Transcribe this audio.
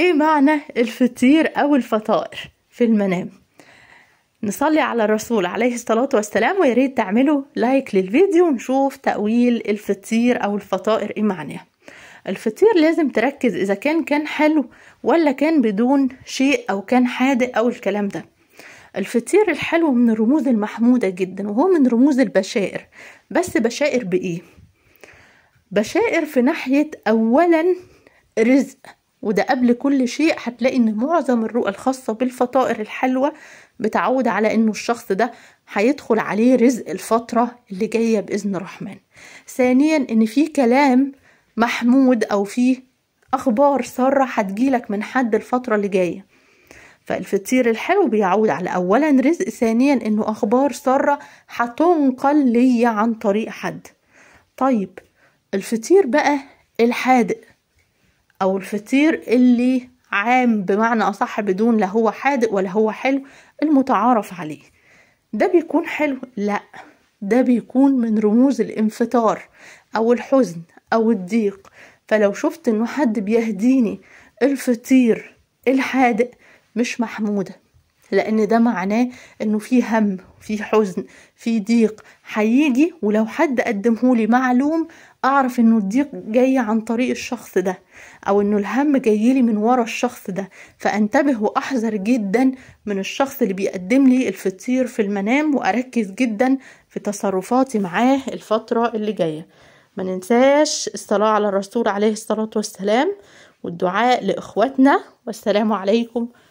ايه معنى الفطير او الفطائر في المنام نصلي على الرسول عليه الصلاة والسلام ويريد تعملوا لايك للفيديو ونشوف تأويل الفطير أو الفطائر إيه معناها الفطير لازم تركز إذا كان كان حلو ولا كان بدون شيء أو كان حادق أو الكلام ده الفطير الحلو من الرموز المحمودة جدا وهو من رموز البشائر بس بشائر بإيه؟ بشائر في ناحية أولا رزق وده قبل كل شيء هتلاقي ان معظم الرؤى الخاصة بالفطائر الحلوة بتعود على انه الشخص ده هيدخل عليه رزق الفترة اللي جاية بإذن الرحمن ثانيا ان في كلام محمود او في اخبار سارة هتجيلك من حد الفترة اللي جاية فالفطير الحلو بيعود على اولا رزق ثانيا انه اخبار سارة هتنقل ليا عن طريق حد طيب الفطير بقى الحادق او الفطير اللي عام بمعنى اصح بدون لا هو حادق ولا هو حلو المتعارف عليه ده بيكون حلو لا ده بيكون من رموز الانفطار او الحزن او الضيق فلو شفت انه حد بيهديني الفطير الحادق مش محموده لان ده معناه انه في هم في حزن في ضيق هيجي ولو حد قدمهولي معلوم اعرف انه الضيق جاي عن طريق الشخص ده او انه الهم جاي لي من ورا الشخص ده فانتبه واحذر جدا من الشخص اللي بيقدم لي الفطير في المنام واركز جدا في تصرفاتي معاه الفترة اللي جاية ما ننساش الصلاة على الرسول عليه الصلاة والسلام والدعاء لإخواتنا والسلام عليكم